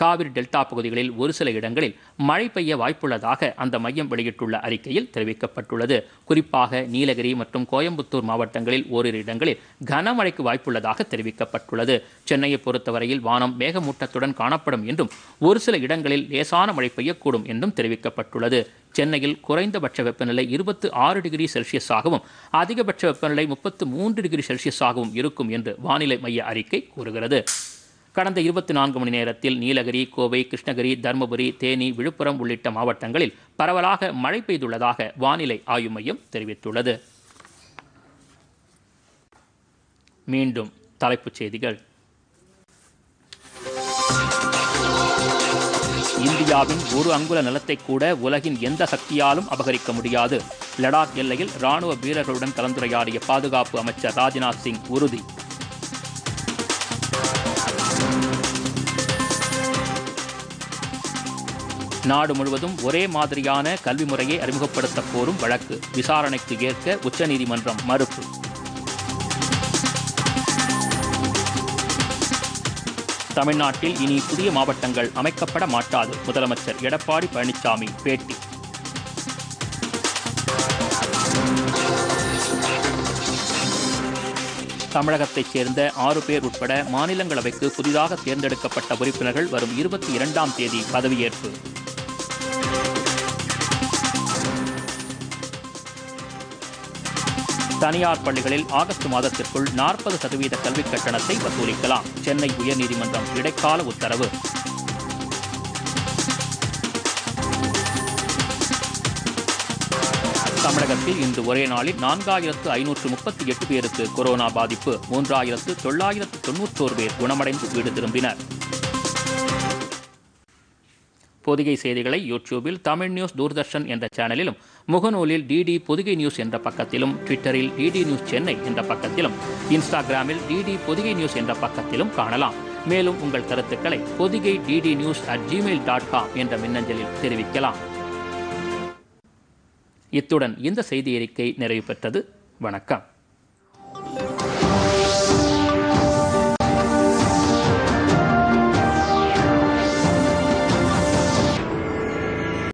காவிரி டெல்டா பகுதிகளில் ஒரு சில இடங்களில் மழை பெய்ய வாய்ப்புள்ளதாக அந்த மையம் வெளியிட்டுள்ள அறிக்கையில் தெரிவிக்கப்பட்டுள்ளது குறிப்பாக நீலகிரி மற்றும் கோயம்புத்தூர் மாவட்டங்களில் ஓரிரு இடங்களில் கனமழைக்கு வாய்ப்புள்ளதாக தெரிவிக்கப்பட்டுள்ளது சென்னையை பொறுத்தவரையில் வானம் மேகமூட்டத்துடன் காணப்படும் என்றும் ஒரு சில இடங்களில் லேசான மழை பெய்யக்கூடும் என்றும் தெரிவிக்கப்பட்டுள்ளது சென்னையில் குறைந்தபட்ச வெப்பநிலை இருபத்து ஆறு டிகிரி செல்சியஸாகவும் அதிகபட்ச வெப்பநிலை முப்பத்து மூன்று டிகிரி செல்சியஸாகவும் இருக்கும் என்று வானிலை மைய அறிக்கை கூறுகிறது கடந்த இருபத்தி நான்கு மணி நேரத்தில் நீலகிரி கோவை கிருஷ்ணகிரி தருமபுரி தேனி விழுப்புரம் உள்ளிட்ட மாவட்டங்களில் பரவலாக மழை பெய்துள்ளதாக வானிலை ஆய்வு மையம் தெரிவித்துள்ளது மீண்டும் தலைப்புச் செய்திகள் இந்தியாவின் ஒரு அங்குல நிலத்தை கூட உலகின் எந்த சக்தியாலும் அபகரிக்க முடியாது லடாக் எல்லையில் ராணுவ வீரர்களுடன் கலந்துரையாடிய பாதுகாப்பு அமைச்சர் ராஜ்நாத் சிங் உறுதி நாடு முழுவதும் ஒரே மாதிரியான கல்வி முறையை அறிமுகப்படுத்த கோரும் வழக்கு விசாரணைக்கு ஏற்க உச்சநீதிமன்றம் மறுப்பு தமிழ்நாட்டில் இனி புதிய மாவட்டங்கள் அமைக்கப்பட மாட்டாது முதலமைச்சர் எடப்பாடி பழனிசாமி பேட்டி தமிழகத்தைச் சேர்ந்த ஆறு பேர் உட்பட மாநிலங்களவைக்கு புதிதாக தேர்ந்தெடுக்கப்பட்ட உறுப்பினர்கள் வரும் இருபத்தி இரண்டாம் தேதி பதவியேற்பு தனியார் பள்ளிகளில் ஆகஸ்ட் மாதத்திற்குள் நாற்பது சதவீத கல்விக் கட்டணத்தை வசூலிக்கலாம் சென்னை உயர்நீதிமன்றம் இடைக்கால உத்தரவு தமிழகத்தில் இன்று ஒரே நாளில் நான்காயிரத்து ஐநூற்று முப்பத்தி எட்டு பேருக்கு கொரோனா பாதிப்பு மூன்றாயிரத்து தொள்ளாயிரத்து தொன்னூற்றோர் பேர் குணமடைந்து வீடு திரும்பினர் பொதிகை செய்திகளை யூடியூபில் தமிழ் நியூஸ் தூர்தர்ஷன் என்ற சேனலிலும் முகநூலில் டிடி பொதிகை நியூஸ் என்ற பக்கத்திலும் ட்விட்டரில் டிடி நியூஸ் சென்னை என்ற பக்கத்திலும் இன்ஸ்டாகிராமில் டிடி பொதிகை நியூஸ் என்ற பக்கத்திலும் காணலாம் மேலும் உங்கள் கருத்துக்களை Podhigai DD news at Gmail dot com என்ற மின்னஞ்சலில் தெரிவிக்கலாம் இத்துடன் இந்த செய்தி அறிக்கை நிறைவு பெற்றது வணக்கம்